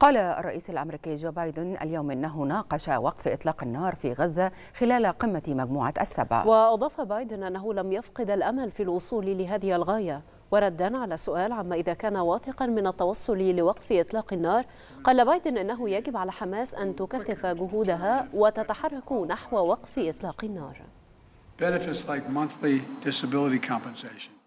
قال الرئيس الأمريكي جو بايدن اليوم أنه ناقش وقف إطلاق النار في غزة خلال قمة مجموعة السبع وأضاف بايدن أنه لم يفقد الأمل في الوصول لهذه الغاية وردا على سؤال عما إذا كان واثقا من التوصل لوقف إطلاق النار قال بايدن أنه يجب على حماس أن تكثف جهودها وتتحرك نحو وقف إطلاق النار benefits like monthly disability compensation.